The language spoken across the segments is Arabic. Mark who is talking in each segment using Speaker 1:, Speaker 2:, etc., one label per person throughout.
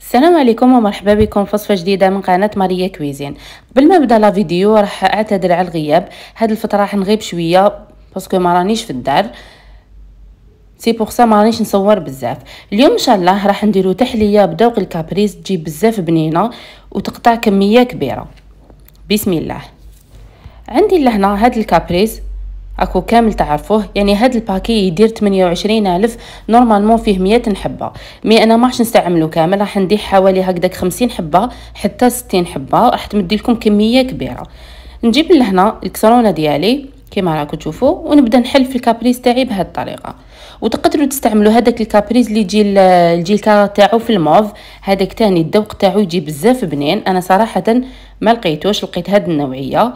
Speaker 1: السلام عليكم ومرحبا بكم في وصفه جديده من قناه ماريا كويزين قبل ما نبدا لا فيديو راح اعتذر على الغياب هاد الفتره راح نغيب شويه باسكو ما رانيش في الدار سي بوغ سا ما رانيش نصور بزاف اليوم ان شاء الله راح نديرو تحليه بذوق الكابريز تجي بزاف بنينه وتقطع كميه كبيره بسم الله عندي لهنا هاد الكابريز اكو كامل تعرفوه يعني هاد الباكي يدير 28 الف نورمالمون فيه 100 حبه مي انا ما راحش نستعملو كامل راح ندي حوالي هكداك 50 حبه حتى 60 حبه راح تمدي لكم كميه كبيره نجيب لهنا الكسرونه ديالي كما راكم تشوفوا ونبدا نحل في الكابريز تاعي بهذه الطريقه وتقدروا تستعملوا هذاك الكابريز اللي يجي الجي الكار تاعو في الموف هذاك تاني الذوق تاعو يجي بزاف بنين انا صراحه ما لقيتوش لقيت هذه النوعيه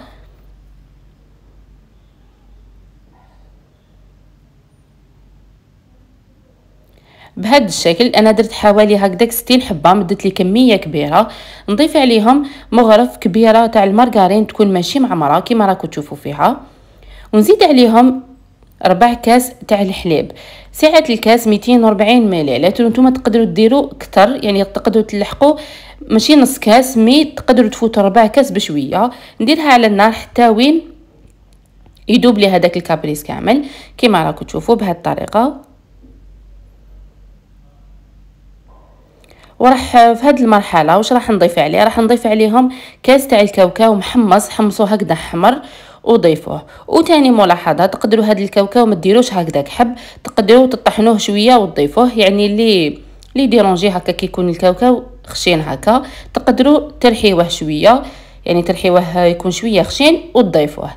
Speaker 1: بهذا الشكل انا درت حوالي هكذاك 60 حبه مدت لي كميه كبيره نضيف عليهم مغرف كبيره تاع المارغرين تكون ماشي معمره كيما راكم تشوفوا فيها ونزيد عليهم ربع كاس تاع الحليب سعه الكاس 240 ملل نتوما تقدروا ديروا كتر يعني تقدروا تلحقوا ماشي نص كاس مي تقدروا تفوتوا ربع كاس بشويه نديرها على النار حتى وين يدوب لي هذاك الكابريس كامل كيما راكم تشوفوا بهذه الطريقه وراح في هاد المرحله واش راح نضيف عليه راح نضيف عليهم كاس تاع الكاوكاو محمص حمصوه هكذا حمر وضيفوه وثاني ملاحظه تقدروا هاد الكاوكاو ما ديروش هكذا كحب تقدروا تطحنوه شويه وتضيفوه يعني اللي لي ديرونجي هكا كيكون الكاوكاو خشين هكا تقدروا ترحيوه شويه يعني ترحيوه يكون شويه خشين وتضيفوه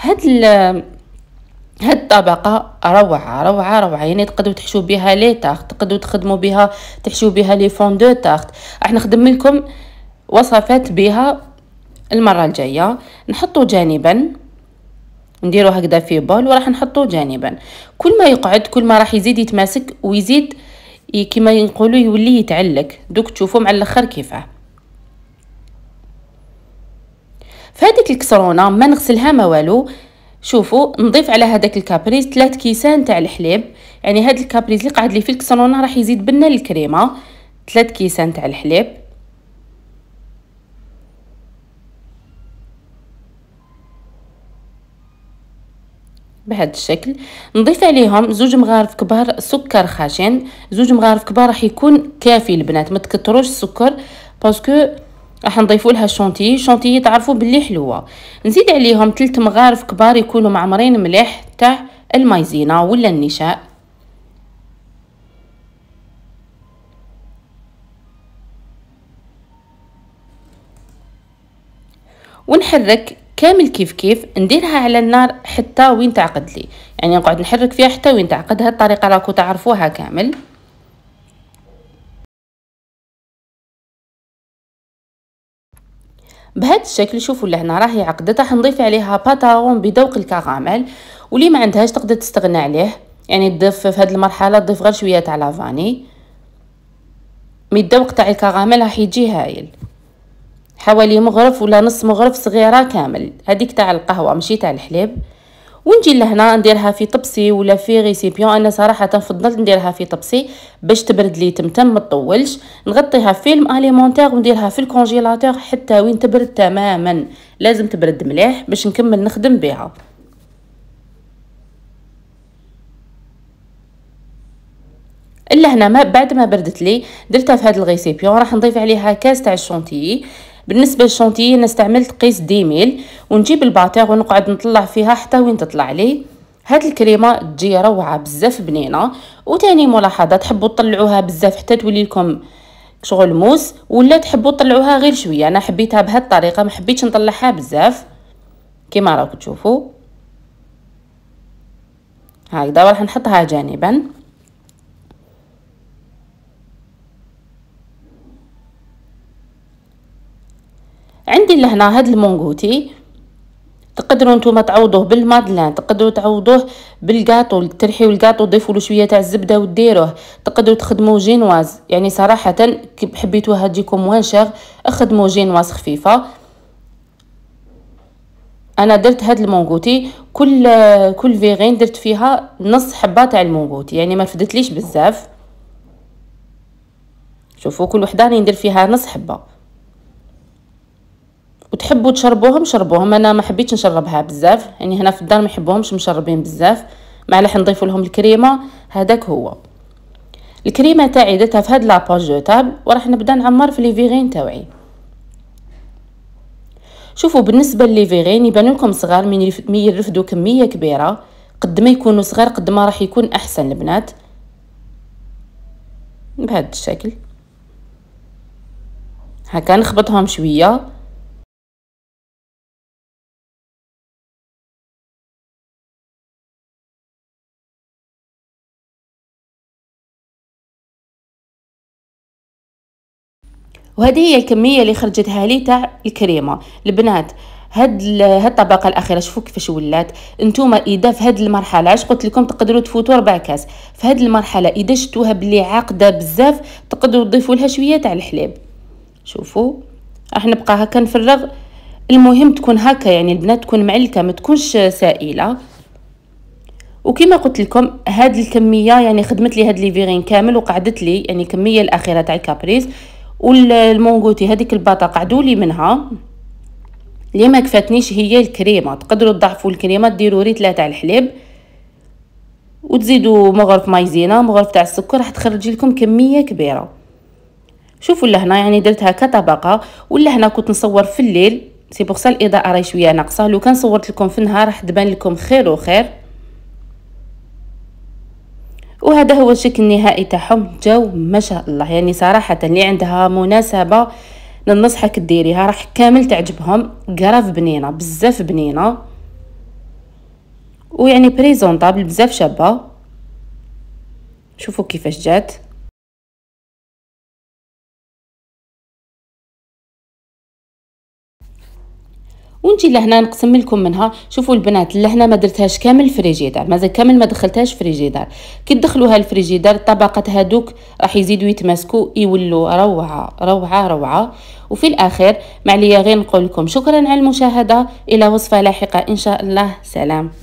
Speaker 1: هاد هاد الطبقه روعه روعه روعه يعني تقدروا تحشوا بها لي تاخت تقدروا تخدموا بها تحشوا بها لي فون دو تاخت راح نخدم لكم وصفات بها المره الجايه نحطوا جانبا نديرو هكذا في بول وراح نحطو جانبا كل ما يقعد كل ما راح يزيد يتماسك ويزيد كيما ينقولوا يولي يتعلق دوك تشوفوا مع الاخر كيفاه فهاديك الكسرونه ما نغسلها ما والو شوفوا نضيف على هذاك الكابريز ثلاث كيسان تاع الحليب يعني هاد الكابريز اللي قاعد لي في الكسرونه راح يزيد بنا الكريمه ثلاث كيسان تاع الحليب بهذا الشكل نضيف عليهم زوج مغارف كبار سكر خشن زوج مغارف كبار راح يكون كافي البنات ما تكتروش السكر باسكو راح نضيفوا لها شونتي شونتي تعرفوا باللي حلوه نزيد عليهم ثلاث مغارف كبار يكونوا معمرين مليح تاع المايزينا ولا النشاء ونحرك كامل كيف كيف نديرها على النار حتى وين تعقد لي يعني نقعد نحرك فيها حتى وين تعقدها الطريقه راكو تعرفوها كامل بهذا الشكل شوفوا لهنا راهي عقدتها حنضيف عليها باتاغون بذوق الكراميل واللي ما عندهاش تقدر تستغنى عليه يعني تضيف في هذه المرحله تضيف غير شويه تاع لافاني مي الذوق تاع الكراميل راح يجي هايل حوالي مغرف ولا نص مغرف صغيره كامل هذيك تاع القهوه ماشي تاع الحليب ونجي لهنا نديرها في طبسي ولا في ريسيبيون انا صراحه فضلت نديرها في طبسي باش تبرد لي تمتم ما تطولش نغطيها فيلم اليمونتيغ ونديرها في الكونجيلاتور حتى وين تبرد تماما لازم تبرد مليح باش نكمل نخدم بها الا هنا ما بعد ما بردت لي درتها في هذا الغيسيبيون راح نضيف عليها كاس تاع الشونتيي بالنسبه للشونتيي انا استعملت قيس ديميل ونجيب الباتيغ ونقعد نطلع فيها حتى وين تطلع لي هاد الكريمه تجي روعه بزاف بنينه وتاني ملاحظه تحبوا تطلعوها بزاف حتى تولي لكم شغل موس ولا تحبوا تطلعوها غير شويه انا حبيتها بهاد الطريقه ما حبيتش نطلعها بزاف كما راكم تشوفوا هكذا راح نحطها جانبا عندي لهنا هاد المونغوتي تقدروا نتوما تعوضوه بالمادلان تقدروا تعوضوه بالكاطو ترحيو الكاطو ضيفوا له شويه تاع الزبده وديروه تقدروا تخدموا جينواز يعني صراحه كي حبيتوها تجيكم وانشغ اخدموا جينواز خفيفه انا درت هاد المونغوتي كل كل فيغين درت فيها نص حبه تاع المونغوتي يعني ما فدتليش بزاف شوفوا كل وحده راني ندير فيها نص حبه وتحبوا تشربوهم شربوهم انا ما حبيتش نشربها بزاف يعني هنا في الدار ما يحبوهمش مشربين بزاف معليش نضيف لهم الكريمه هذاك هو الكريمه تاعي درتها في هاد لاباج لاباجوتاب وراح نبدا نعمر في ليفيغين تاعي شوفوا بالنسبه لليفيغين يبان لكم صغار من يرفدوا كميه كبيره قد ما يكونوا صغار قد ما راح يكون احسن البنات بهذا الشكل هكا نخبطهم شويه وهذه هي الكميه اللي خرجتها لي تاع الكريمه البنات هاد هاد الطبقه الاخيره شوفوا كيفاش ولات نتوما اذا في هاد المرحله علاش قلت لكم تقدروا تفوتوا ربع كاس في هاد المرحله اذا شتوها بلي عاقده بزاف تقدروا تضيفوا لها شويه تاع الحليب شوفوا راح نبقى هكا نفرغ المهم تكون هكا يعني البنات تكون معلكه ما تكونش سائله وكما قلت لكم هاد الكميه يعني خدمت لي هاد ليفيرين كامل وقعدت لي يعني الكميه الاخيره تاع كابريز والمونغوتي هذيك الباطا قعدولي منها اللي ما كفاتنيش هي الكريمه تقدروا تضعفوا الكريمه ديروا ري ثلاثه على الحليب وتزيدوا مغرف مايزينا مغرف تاع السكر راح تخرج لكم كميه كبيره شوفوا لهنا يعني درتها كطبقه هنا كنت نصور في الليل سي بوغ سا الاضاءه راهي شويه ناقصه لو كان صورت لكم في النهار راح تبان لكم خير وخير وهذا هو الشكل النهائي تاعهم جاو ما شاء الله يعني صراحه اللي عندها مناسبه ننصحك ديريها راح كامل تعجبهم كراف بنينه بزاف بنينه ويعني بريزونطابل بزاف شابه شوفوا كيفاش جات ونجي لهنا نقسم لكم منها شوفوا البنات لهنا ما درتهاش كامل فريجيدار مازال كامل ما دخلتهاش فريجيدار كي تدخلوها الفريجيدار الطبقات هادوك راح يزيدوا يتماسكوا يولوا روعه روعه روعه وفي الاخير معليا غير نقول لكم شكرا على المشاهده الى وصفه لاحقه ان شاء الله سلام